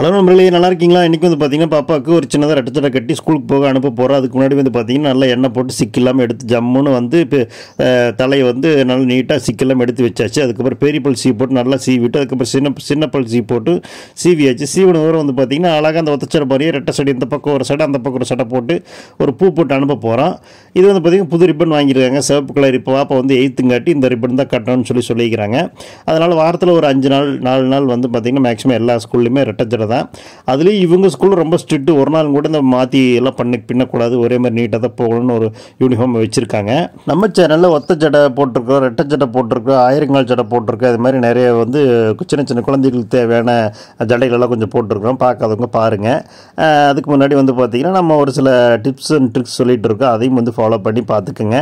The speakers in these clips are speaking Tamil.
ஹலோ நண்பர்களே நல்லா இருக்கீங்களா இன்றைக்கி வந்து பார்த்தீங்கன்னா பாப்பாவுக்கு ஒரு சின்னதாக ரெட்டத்தடை கட்டி ஸ்கூலுக்கு போக அனுப்ப போகிறோம் அதுக்கு முன்னாடி வந்து பார்த்தீங்கன்னா நல்லா எண்ணெய் போட்டு சிக்கில்லாமல் எடுத்து ஜம்முன்னு வந்து இப்போ தலையை வந்து நல்லா நீட்டாக சிக்கில்லாமல் எடுத்து வச்சாச்சு அதுக்கப்புறம் பெரிய பல் சீ போட்டு நல்லா விட்டு அதுக்கப்புறம் சின்ன சின்ன பல் சீ போட்டு சீவியாச்சு சீவன தூரம் வந்து பார்த்திங்கன்னா அழகாக அந்த ஒத்தச்சடை மாதிரியே ரெட்டை சடை இந்த பக்கம் ஒரு சடை அந்த பக்கம் ஒரு சடை போட்டு ஒரு பூ போட்டு அனுப்ப போகிறோம் இது வந்து பார்த்திங்கன்னா புது ரிப்பன் வாங்கியிருக்காங்க சிவப்பு கலர் இப்போ பாப்பா வந்து எயித்துங்காட்டி இந்த ரிப்பன் தான் கட்டணும்னு சொல்லி சொல்லியிருக்கிறாங்க அதனால் வாரத்தில் ஒரு அஞ்சு நாள் நாலு நாள் வந்து பார்த்திங்கன்னா மேக்ஸிமம் எல்லா ஸ்கூல்லையுமே ரெட்டச்சடை தான் அதுலேயும் இவங்க ஸ்கூலில் ரொம்ப ஸ்ட்ரிக்ட்டு ஒரு நாள் கூட இந்த மாற்றி எல்லாம் பண்ணி பின்னக்கூடாது ஒரே மாதிரி நீட்டாக தான் போகணும்னு ஒரு யூனிஃபார்ம் வச்சுருக்காங்க நம்ம சேனலில் ஒத்த ஜடை போட்டிருக்கோம் ரெட்டை ஜடை போட்டிருக்கோம் ஆயிரங்கால் ஜடை போட்டிருக்கோம் அது மாதிரி நிறைய வந்து சின்ன சின்ன குழந்தைகளுக்கு தேவையான ஜடைகளெல்லாம் கொஞ்சம் போட்டிருக்கிறோம் பார்க்காதவங்க பாருங்கள் அதுக்கு முன்னாடி வந்து பார்த்திங்கன்னா நம்ம ஒரு சில டிப்ஸ் அண்ட் ட்ரிக்ஸ் சொல்லிகிட்டு இருக்கோம் அதையும் வந்து ஃபாலோ பண்ணி பார்த்துக்குங்க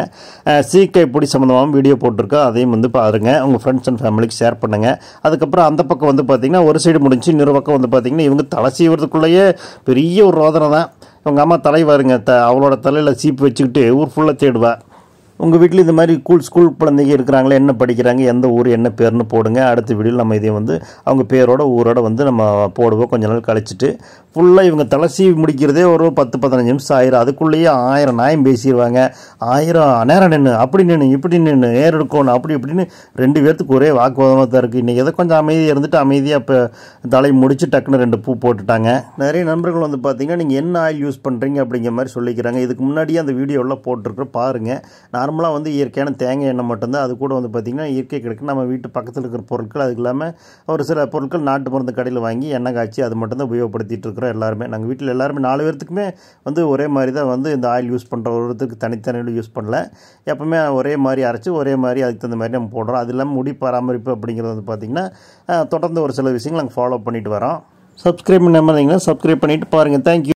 சீக்கை பொடி சம்மந்தமாகவும் வீடியோ போட்டிருக்கோம் அதையும் வந்து பாருங்கள் உங்கள் ஃப்ரெண்ட்ஸ் அண்ட் ஃபேமிலிக்கு ஷேர் பண்ணுங்கள் அதுக்கப்புறம் அந்த பக்கம் வந்து பார்த்திங்கன்னா ஒரு சைடு முடிஞ்சு இன்னொரு பக்கம் வந்து பார்த்திங்கன்னா பார்த்தீங்கன்னா இவங்க தலை செய்வதுக்குள்ளேயே பெரிய ஒரு ரோதனை தான் இவங்க அம்மா தலைவாருங்க த அவளோட தலையில் சீப்பு வச்சுக்கிட்டு ஊர் ஃபுல்லாக தேடுவாள் உங்கள் வீட்டில் இந்த மாதிரி கூல் ஸ்கூல் குழந்தைங்க இருக்கிறாங்களே என்ன படிக்கிறாங்க எந்த ஊர் என்ன பேர்னு போடுங்க அடுத்த வீடியோவில் நம்ம இதே வந்து அவங்க பேரோட ஊரோட வந்து நம்ம போடுவோம் கொஞ்ச நாள் கழிச்சிட்டு ஃபுல்லாக இவங்க தலைசி முடிக்கிறதே ஒரு பத்து பதினஞ்சு நிமிஷம் ஆயிரும் அதுக்குள்ளேயே ஆயிரம் நாயம் பேசிடுவாங்க ஆயிரம் நேரம் நின்று அப்படி நின்று இப்படி நின்று ஏர் எடுக்கணும் அப்படி இப்படின்னு ரெண்டு பேர்த்துக்கு ஒரே வாக்குவாதமாக தான் இருக்குது இன்றைக்கி எதை கொஞ்சம் அமைதியாக இருந்துட்டு அமைதியாக இப்போ தலை முடித்து டக்குன்னு ரெண்டு பூ போட்டுட்டாங்க நிறைய நண்பர்கள் வந்து பார்த்திங்கன்னா நீங்கள் என்ன ஆயில் யூஸ் பண்ணுறீங்க அப்படிங்கிற மாதிரி சொல்லிக்கிறாங்க இதுக்கு முன்னாடியே அந்த வீடியோவில் போட்டிருக்கிறோம் பாருங்கள் நான் நார்மலாக வந்து இயற்கையான தேங்காய் எண்ணெய் மட்டும்தான் அது கூட வந்து பார்த்திங்கன்னா இயற்கை கிடைக்கும் நம்ம வீட்டு பக்கத்தில் இருக்கிற பொருட்கள் அதுக்கு இல்லாமல் ஒரு சில பொருட்கள் நாட்டு மருந்து கடையில் வாங்கி எண்ணெய் காய்ச்சி அது மட்டும்தான் உபயோகப்படுத்திட்டு இருக்கிறோம் எல்லாருமே நாங்கள் வீட்டில் எல்லாருமே நாலு பேர்த்துக்குமே வந்து ஒரே மாதிரி தான் வந்து இந்த ஆயில் யூஸ் பண்ணுற ஒருத்தருக்கு தனித்தனியில் யூஸ் பண்ணல எப்போவுமே ஒரே மாதிரி அரைச்சி ஒரே மாதிரி அதுக்கு தகுந்த மாதிரி நம்ம போடுறோம் அது இல்லாமல் முடி பராமரிப்பு அப்படிங்கிறது வந்து பார்த்திங்கன்னா தொடர்ந்து ஒரு சில விஷயங்கள் நாங்கள் ஃபாலோ பண்ணிட்டு வரோம் சப்ஸ்கிரைப் பண்ணாமல் இருந்தீங்கன்னா சப்ஸ்கிரைப் பண்ணிவிட்டு பாருங்கள் தேங்க்யூ